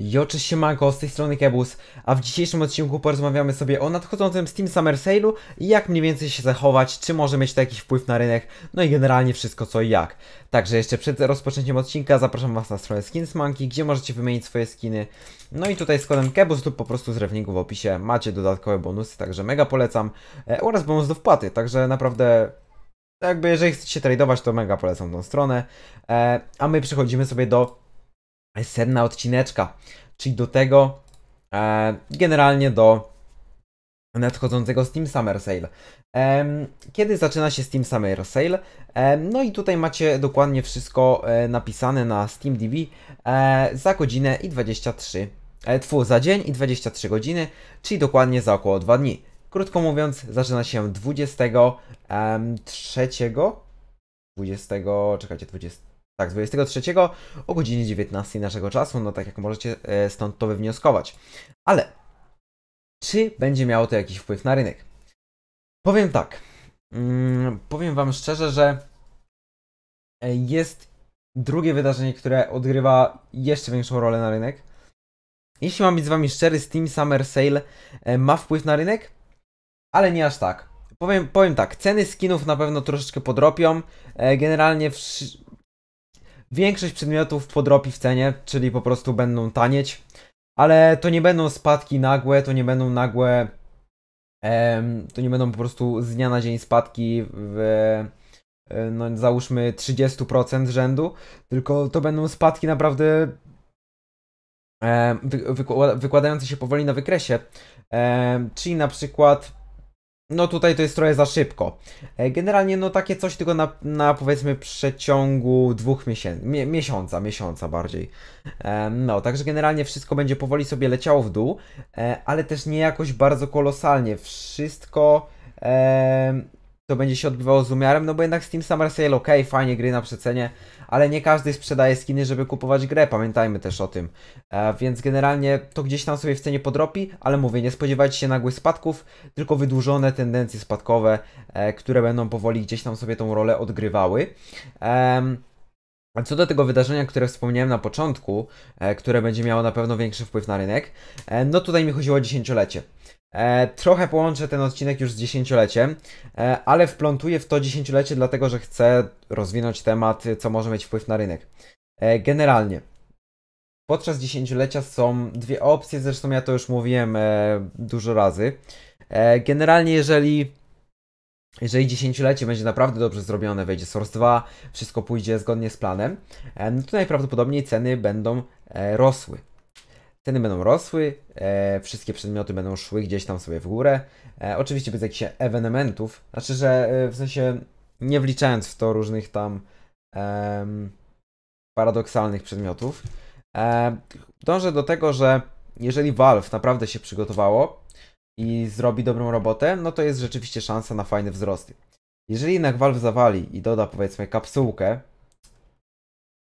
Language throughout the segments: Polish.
Jo, cześć siemanko, z tej strony Kebus, a w dzisiejszym odcinku porozmawiamy sobie o nadchodzącym Steam Summer Sale'u i jak mniej więcej się zachować, czy może mieć to jakiś wpływ na rynek, no i generalnie wszystko co i jak. Także jeszcze przed rozpoczęciem odcinka zapraszam Was na stronę Skinsmanki, gdzie możecie wymienić swoje skiny, no i tutaj z kodem Kebus lub po prostu z rewniku w opisie macie dodatkowe bonusy, także mega polecam, e, oraz bonus do wpłaty, także naprawdę jakby jeżeli chcecie tradować, to mega polecam tą stronę, e, a my przechodzimy sobie do senna odcineczka, czyli do tego e, generalnie do nadchodzącego Steam Summer Sale. E, kiedy zaczyna się Steam Summer Sale? E, no i tutaj macie dokładnie wszystko e, napisane na Steam SteamDB e, za godzinę i 23, e, za dzień i 23 godziny, czyli dokładnie za około 2 dni. Krótko mówiąc, zaczyna się 23, 20, czekajcie, 20, tak, 23 o godzinie 19 naszego czasu, no tak jak możecie e, stąd to wywnioskować. Ale czy będzie miało to jakiś wpływ na rynek? Powiem tak. Mm, powiem Wam szczerze, że e, jest drugie wydarzenie, które odgrywa jeszcze większą rolę na rynek. Jeśli mam być z Wami szczery, Steam Summer Sale e, ma wpływ na rynek, ale nie aż tak. Powiem, powiem tak, ceny skinów na pewno troszeczkę podropią. Generalnie wszy Większość przedmiotów podropi w cenie, czyli po prostu będą tanieć, ale to nie będą spadki nagłe, to nie będą nagłe, em, to nie będą po prostu z dnia na dzień spadki w, e, no, załóżmy 30% rzędu, tylko to będą spadki naprawdę wykładające się powoli na wykresie. Czyli na przykład no tutaj to jest trochę za szybko. E, generalnie no takie coś tylko na, na powiedzmy przeciągu dwóch miesięcy, mi, miesiąca, miesiąca bardziej. E, no, także generalnie wszystko będzie powoli sobie leciało w dół, e, ale też nie jakoś bardzo kolosalnie. Wszystko e, to będzie się odbywało z umiarem, no bo jednak Steam Summer Sale, ok, fajnie, gry na przecenie, ale nie każdy sprzedaje skiny, żeby kupować grę, pamiętajmy też o tym. E, więc generalnie to gdzieś tam sobie w cenie podropi, ale mówię, nie spodziewajcie się nagłych spadków, tylko wydłużone tendencje spadkowe, e, które będą powoli gdzieś tam sobie tą rolę odgrywały. Ehm... A Co do tego wydarzenia, które wspomniałem na początku, e, które będzie miało na pewno większy wpływ na rynek, e, no tutaj mi chodziło o dziesięciolecie. E, trochę połączę ten odcinek już z dziesięcioleciem, ale wplątuję w to dziesięciolecie, dlatego że chcę rozwinąć temat, co może mieć wpływ na rynek. generalnie, podczas dziesięciolecia są dwie opcje, zresztą ja to już mówiłem dużo razy. generalnie, jeżeli jeżeli dziesięciolecie będzie naprawdę dobrze zrobione, wejdzie Source 2, wszystko pójdzie zgodnie z planem, no to najprawdopodobniej ceny będą e, rosły. Ceny będą rosły, e, wszystkie przedmioty będą szły gdzieś tam sobie w górę. E, oczywiście bez jakichś ewenementów, znaczy, że w sensie nie wliczając w to różnych tam paradoksalnych przedmiotów. E, dążę do tego, że jeżeli Valve naprawdę się przygotowało, i zrobi dobrą robotę, no to jest rzeczywiście szansa na fajny wzrosty. Jeżeli jednak Valve zawali i doda powiedzmy kapsułkę,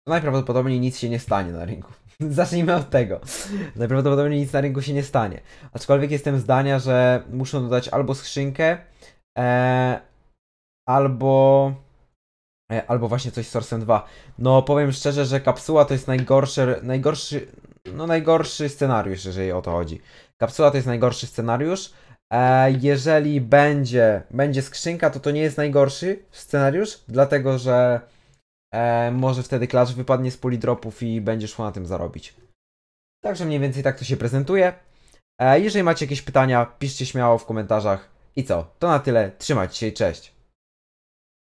to najprawdopodobniej nic się nie stanie na rynku. Zacznijmy od tego. Najprawdopodobniej nic na rynku się nie stanie. Aczkolwiek jestem zdania, że muszą dodać albo skrzynkę, e, albo E, albo właśnie coś z Source'em 2. No powiem szczerze, że kapsuła to jest najgorszy, najgorszy, no najgorszy scenariusz, jeżeli o to chodzi. Kapsuła to jest najgorszy scenariusz. E, jeżeli będzie, będzie skrzynka, to to nie jest najgorszy scenariusz, dlatego że e, może wtedy klacz wypadnie z dropów i będziesz szło na tym zarobić. Także mniej więcej tak to się prezentuje. E, jeżeli macie jakieś pytania, piszcie śmiało w komentarzach. I co? To na tyle. Trzymajcie się i cześć.